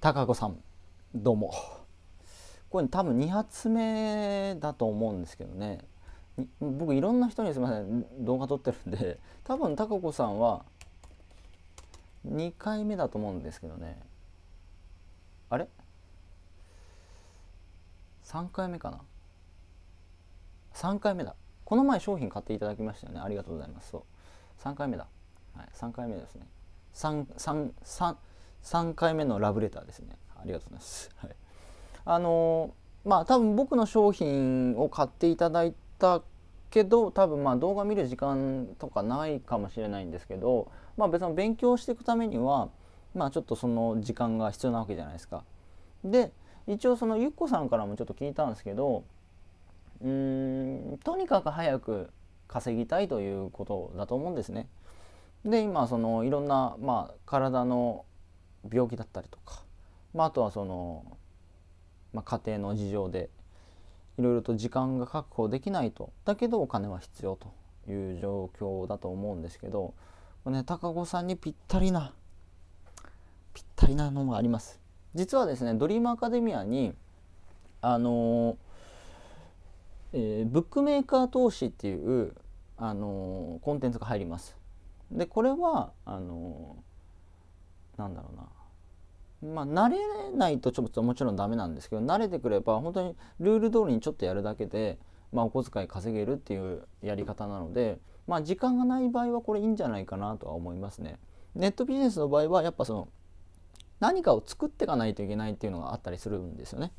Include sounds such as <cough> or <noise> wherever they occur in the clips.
高子さんどうもこれ多分2発目だと思うんですけどね僕いろんな人にすみません動画撮ってるんで多分高子さんは2回目だと思うんですけどねあれ ?3 回目かな3回目だこの前商品買っていただきましたよねありがとうございますそう3回目だ、はい、3回目ですね3 3 3 3回目のラブレターですねありがとうございます、<laughs> はい、あのまあ多分僕の商品を買っていただいたけど多分まあ動画見る時間とかないかもしれないんですけど、まあ、別に勉強していくためには、まあ、ちょっとその時間が必要なわけじゃないですか。で一応そのゆっこさんからもちょっと聞いたんですけどうーんとにかく早く稼ぎたいということだと思うんですね。で今そのいろんな、まあ、体の病気だったりとか、まあ、あとはその、まあ、家庭の事情でいろいろと時間が確保できないとだけどお金は必要という状況だと思うんですけど、ね、高子さんにぴったりなぴったりなのがあります。実はですねドリームアカデミアにあのー、えー、ブックメーカー投資っていうあのー、コンテンツが入ります。でこれはあのー、なんだろうなまあ、慣れないとちょっともちろんダメなんですけど慣れてくれば本当にルール通りにちょっとやるだけで、まあ、お小遣い稼げるっていうやり方なので、まあ、時間がない場合はこれいいんじゃないかなとは思いますね。ネットビジネスの場合はやっぱその何かを作っていかないといけないっていうのがあったりするんですよね。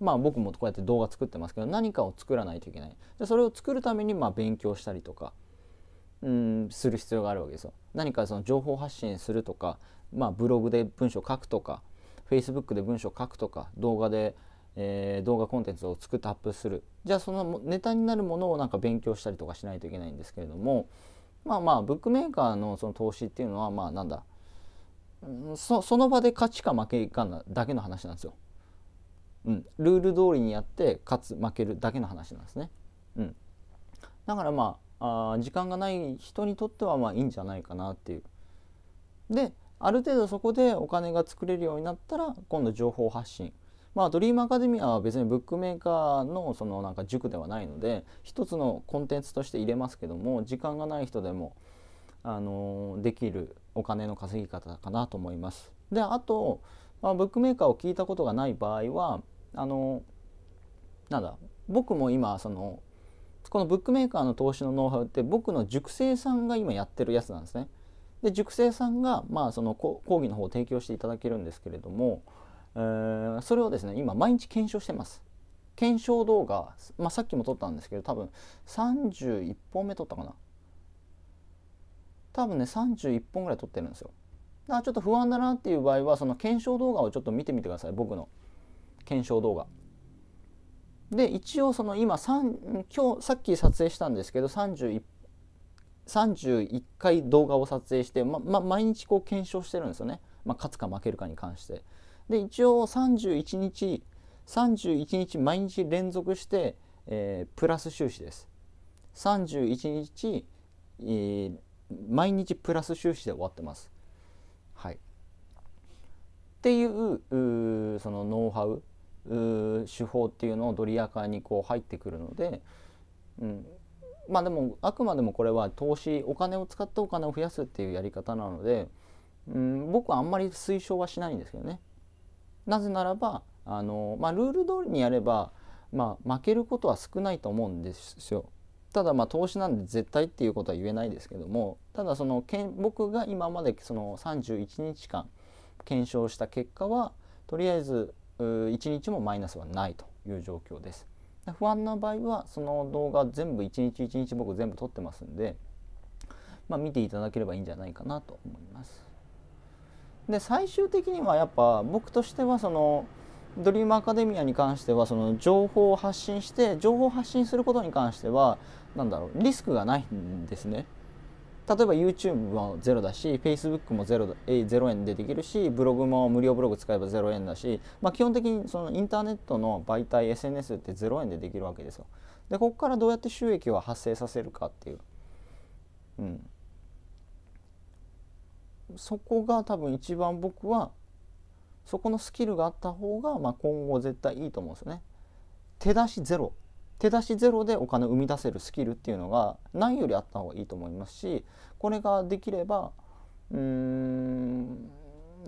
まあ僕もこうやって動画作ってますけど何かを作らないといけない。でそれを作るためにまあ勉強したりとかうんする必要があるわけですよ。何かその情報発信するとかまあ、ブログで文章を書くとか Facebook で文章を書くとか動画で、えー、動画コンテンツを作ってアップするじゃあそのネタになるものをなんか勉強したりとかしないといけないんですけれどもまあまあブックメーカーのその投資っていうのはまあなんだその場で勝ちか負けかなだけの話なんですよ。うん、ルール通りにやって勝つ負けるだけの話なんですね。うん、だからまああ時間がない人にとってはまあいいんじゃないかなっていう。である程度そこでお金が作れるようになったら今度情報発信まあドリームアカデミアは別にブックメーカーのそのなんか塾ではないので一つのコンテンツとして入れますけども時間がない人でもあのできるお金の稼ぎ方かなと思います。であと、まあ、ブックメーカーを聞いたことがない場合はあのなんだ僕も今そのこのブックメーカーの投資のノウハウって僕の塾生さんが今やってるやつなんですね。で塾生さんが、まあ、その講義の方を提供していただけるんですけれども、えー、それをですね今毎日検証してます。検証動画、まあ、さっきも撮ったんですけど多分31本目撮ったかな多分ね31本ぐらい撮ってるんですよだからちょっと不安だなっていう場合はその検証動画をちょっと見てみてください僕の検証動画で一応その今今日さっき撮影したんですけど31 31回動画を撮影して、まま、毎日こう検証してるんですよね、まあ、勝つか負けるかに関して。で一応31日31日毎日連続して、えー、プラス収支です。31日、えー、毎日プラス収支で終わってます。はい、っていうそのノウハウ手法っていうのをドリアカーにこう入ってくるので、うん、まあでもあくまでもこれは投資お金を使ってお金を増やすっていうやり方なので、うん、僕はあんまり推奨はしないんですけどね。なぜならばあの、まあ、ルール通りにやれば、まあ、負けることは少ないと思うんですよ。ただまあ投資なんで絶対っていうことは言えないですけどもただそのけん僕が今までその31日間検証した結果はとりあえず1日もマイナスはないという状況です。不安な場合はその動画全部一日一日僕全部撮ってますんで、まあ、見ていただければいいんじゃないかなと思います。で最終的にはやっぱ僕としてはそのドリームアカデミアに関してはその情報を発信して情報を発信することに関しては何だろうリスクがないんですね。例えば YouTube はゼロだし Facebook もゼロゼロ円でできるしブログも無料ブログ使えばゼロ円だし、まあ、基本的にそのインターネットの媒体 SNS ってゼロ円でできるわけですよ。でここからどうやって収益を発生させるかっていう、うん、そこが多分一番僕はそこのスキルがあった方が、まあ、今後絶対いいと思うんですよね。手出しゼロ手出しゼロでお金を生み出せるスキルっていうのが何よりあった方がいいと思いますしこれができればうーん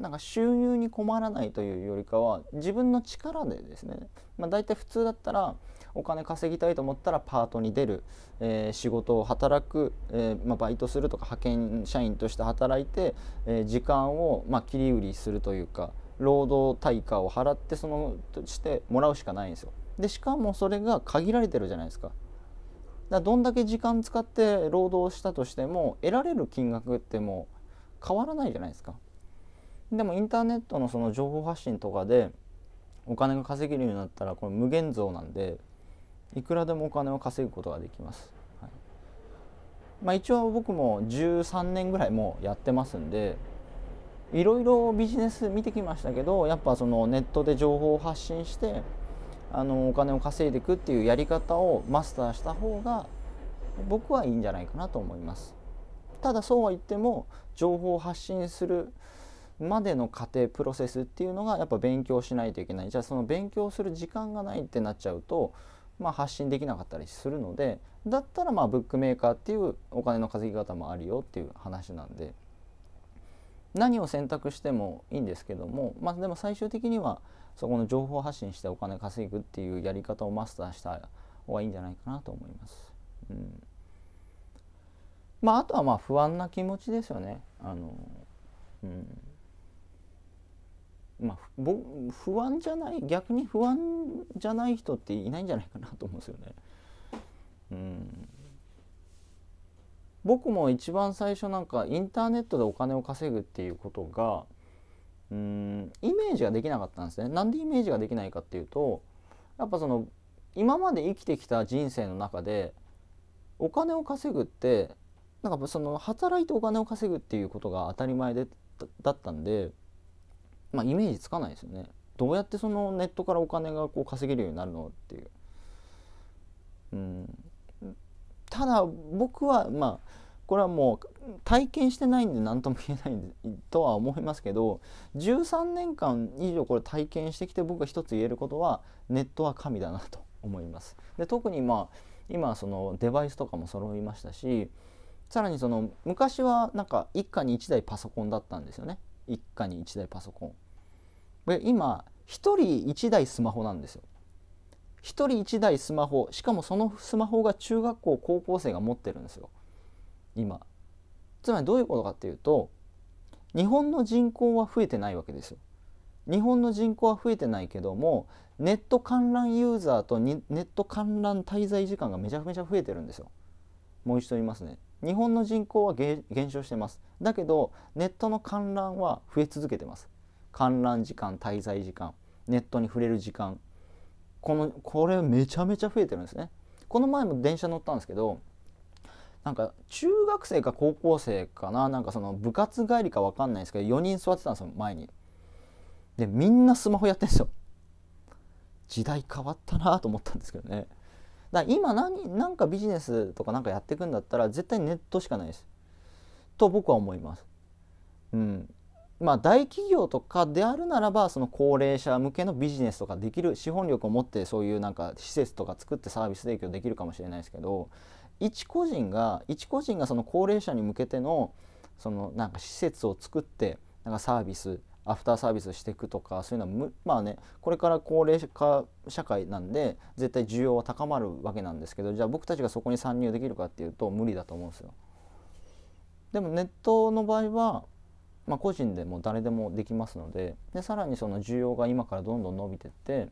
なんか収入に困らないというよりかは自分の力でですね、まあ、大体普通だったらお金稼ぎたいと思ったらパートに出る、えー、仕事を働く、えー、まあ、バイトするとか派遣社員として働いて、えー、時間を、まあ、切り売りするというか労働対価を払ってそのとしてもらうしかないんですよ。でしかもそれが限られてるじゃないですか。だどんだけ時間使って労働したとしても得られる金額ってもう変わらないじゃないですか。でもインターネットのその情報発信とかでお金が稼げるようになったらこれ無限増なんでいくらでもお金を稼ぐことができます。はい、まあ、一応僕も13年ぐらいもうやってますんでいろいろビジネス見てきましたけどやっぱそのネットで情報を発信してあのお金を稼いでいくっていうやり方をマスターした方が僕はいいんじゃないかなと思います。ただそうは言っても情報を発信するまでの過程プロセスっていうのがやっぱ勉強しないといけないじゃあその勉強する時間がないってなっちゃうと、まあ、発信できなかったりするのでだったらまあブックメーカーっていうお金の稼ぎ方もあるよっていう話なんで。何を選択してもいいんですけども、まあ、でも最終的にはそこの情報発信してお金稼ぐっていうやり方をマスターした方がいいんじゃないかなと思います。うんまあ、あとはまあ不安な気持ちですよね。あのうんまあ、ぼ不安じゃない逆に不安じゃない人っていないんじゃないかなと思うんですよね。うん僕も一番最初なんかインターネットでお金を稼ぐっていうことがうんイメージができなかったんですね。なんでイメージができないかっていうとやっぱその今まで生きてきた人生の中でお金を稼ぐってなんかその働いてお金を稼ぐっていうことが当たり前でだったんで、まあ、イメージつかないですよね。どうやってそのネットからお金がこう稼げるようになるのっていう。うんただ僕はまあこれはもう体験してないんで何とも言えないとは思いますけど13年間以上これ体験してきて僕が一つ言えることはネットは神だなと思います。で特にまあ今そのデバイスとかも揃いましたしさらにその昔はなんか一家に1台パソコンだったんですよね一家に1台パソコン。で今1人1台スマホなんですよ。1人1台スマホしかもそのスマホが中学校高校生が持ってるんですよ今つまりどういうことかっていうと日本の人口は増えてないわけですよ日本の人口は増えてないけどもネット観覧ユーザーとネット観覧滞在時間がめちゃめちゃ増えてるんですよもう一度言いますね日本の人口は減少してますだけどネットの観覧は増え続けてます観覧時間滞在時間ネットに触れる時間このこれめちゃめちゃ増えてるんですねこの前も電車乗ったんですけどなんか中学生か高校生かななんかその部活帰りか分かんないんですけど4人座ってたんですよ前にでみんなスマホやってんですよ時代変わったなと思ったんですけどねだから今何何かビジネスとか何かやっていくんだったら絶対ネットしかないですと僕は思いますうんまあ、大企業とかであるならばその高齢者向けのビジネスとかできる資本力を持ってそういうなんか施設とか作ってサービス提供できるかもしれないですけど一個人が一個人がその高齢者に向けてのそのなんか施設を作ってなんかサービスアフターサービスしていくとかそういうのはまあねこれから高齢化社会なんで絶対需要は高まるわけなんですけどじゃあ僕たちがそこに参入できるかっていうと無理だと思うんですよ。でもネットの場合はまあ、個人でも誰でもできますのででさらにその需要が今からどんどん伸びてって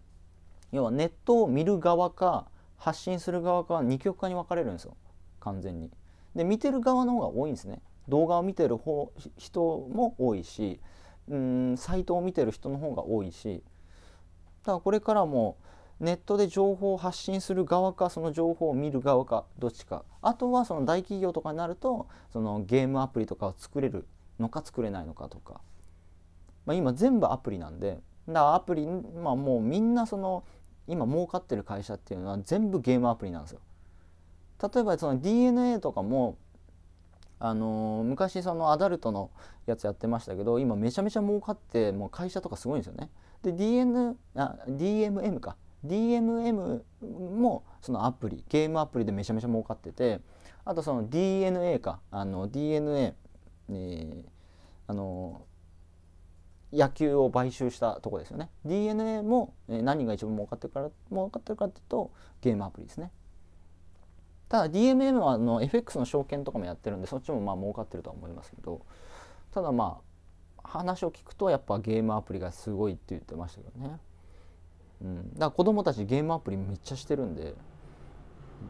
要はネットを見る側か発信する側か二極化に分かれるんですよ完全に。で見てる側の方が多いんですね。動画を見てる方人も多いしうんサイトを見てる人の方が多いしだからこれからもネットで情報を発信する側かその情報を見る側かどっちかあとはその大企業とかになるとそのゲームアプリとかを作れるのか作れないのかとか、まあ、今全部アプリなんでだからアプリ、まあ、もうみんなその今儲かってる会社っていうのは全部ゲームアプリなんですよ。例えばその DNA とかもあのー、昔そのアダルトのやつやってましたけど今めちゃめちゃ儲かってもう会社とかすごいんですよね。で DN あ DMM か DMM もそのアプリゲームアプリでめちゃめちゃ儲かっててあとその DNA かあの DNA えあの野球を買収したとこですよね DNA も何が一番儲かってるから儲かってるかっていうとゲームアプリですねただ DMM はあの FX の証券とかもやってるんでそっちもまあ儲かってるとは思いますけどただまあ話を聞くとやっぱゲームアプリがすごいって言ってましたけどねうんだから子供たちゲームアプリめっちゃしてるんで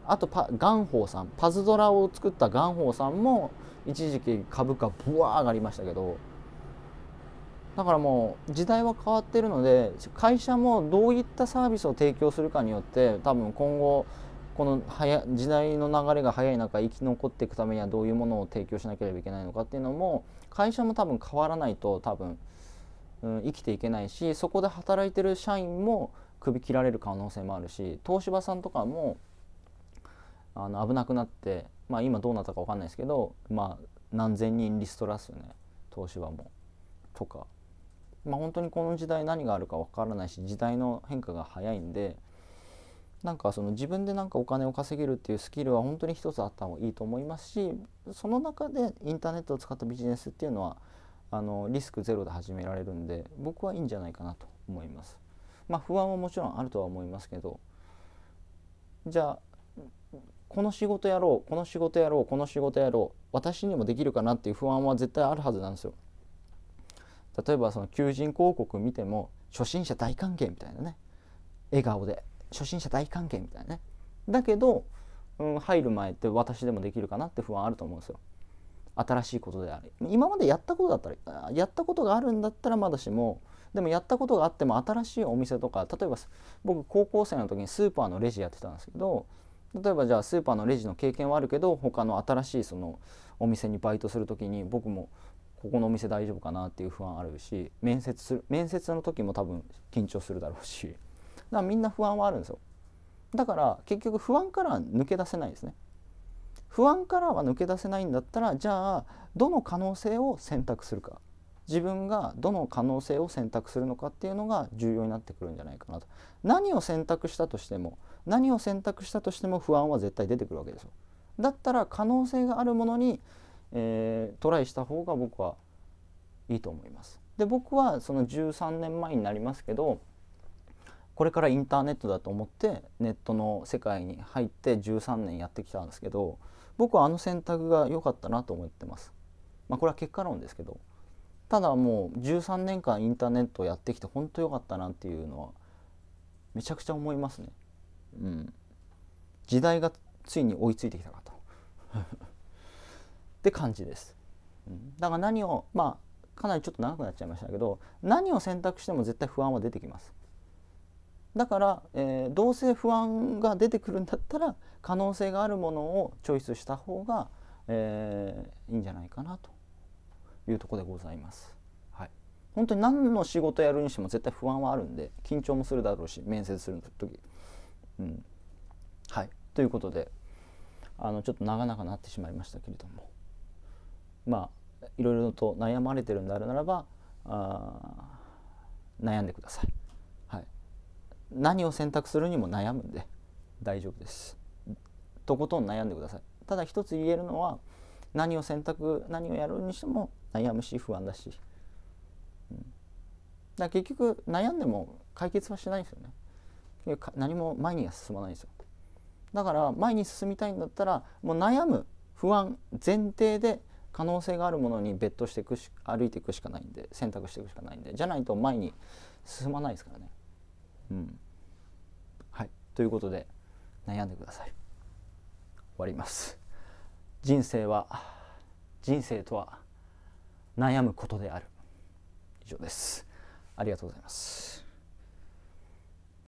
あとパガンホーさんパズドラを作ったガンホーさんも一時期株価ぶわー上がりましたけどだからもう時代は変わってるので会社もどういったサービスを提供するかによって多分今後この時代の流れが早い中生き残っていくためにはどういうものを提供しなければいけないのかっていうのも会社も多分変わらないと多分、うん、生きていけないしそこで働いてる社員も首切られる可能性もあるし東芝さんとかもあの危なくなって、まあ、今どうなったか分かんないですけど、まあ、何千人リストラっすよね東芝も。とか、まあ、本当にこの時代何があるか分からないし時代の変化が早いんでなんかその自分でなんかお金を稼げるっていうスキルは本当に一つあった方がいいと思いますしその中でインターネットを使ったビジネスっていうのはあのリスクゼロで始められるんで僕はいいんじゃないかなと思います。まあ、不安はもちろんあるとは思いますけどじゃあこの仕事やろうこの仕事やろうこの仕事やろう私にもできるかなっていう不安は絶対あるはずなんですよ。例えばその求人広告見ても初心者大歓迎みたいなね笑顔で初心者大歓迎みたいなねだけど、うん、入る前って私でもできるかなって不安あると思うんですよ新しいことであり今までやったことだったらやったことがあるんだったらまだしもでもやったことがあっても新しいお店とか例えば僕高校生の時にスーパーのレジやってたんですけど例えばじゃあスーパーのレジの経験はあるけど他の新しいそのお店にバイトする時に僕もここのお店大丈夫かなっていう不安あるし面接する面接の時も多分緊張するだろうしだからみんな不安はあるんですよだから結局不安から抜け出せないですね不安からは抜け出せないんだったらじゃあどの可能性を選択するか自分がどの可能性を選択するのかっていうのが重要になってくるんじゃないかなと何を選択したとしても何を選択したとしても不安は絶対出てくるわけですよだったら可能性があるものに、えー、トライした方が僕はいいと思いますで僕はその13年前になりますけどこれからインターネットだと思ってネットの世界に入って13年やってきたんですけど僕はあの選択が良かったなと思ってますまあこれは結果論ですけどただもう13年間インターネットをやってきて本当良かったなっていうのはめちゃくちゃ思いますね。うん、時代がついに追いついてきたかと <laughs> って感じです。だから何をまあかなりちょっと長くなっちゃいましたけど何を選択しても絶対不安は出てきます。だから、えー、どうせ不安が出てくるんだったら可能性があるものをチョイスした方が、えー、いいんじゃないかなというとこでございます。はい、本当に何の仕事やるにしても絶対不安はあるんで緊張もするだろうし面接する時。うん、はいということであのちょっと長々なってしまいましたけれどもまあいろいろと悩まれてるんであるならばあ悩んでください、はい、何を選択するにも悩むんで大丈夫ですとことん悩んでくださいただ一つ言えるのは何を選択何をやるにしても悩むし不安だし、うん、だ結局悩んでも解決はしないんですよね何も前には進まないんですよだから前に進みたいんだったらもう悩む不安前提で可能性があるものに別途していくし歩いていくしかないんで選択していくしかないんでじゃないと前に進まないですからね。うん、はいということで悩んでください。終わります。人生は人生とは悩むことである以上ですありがとうございます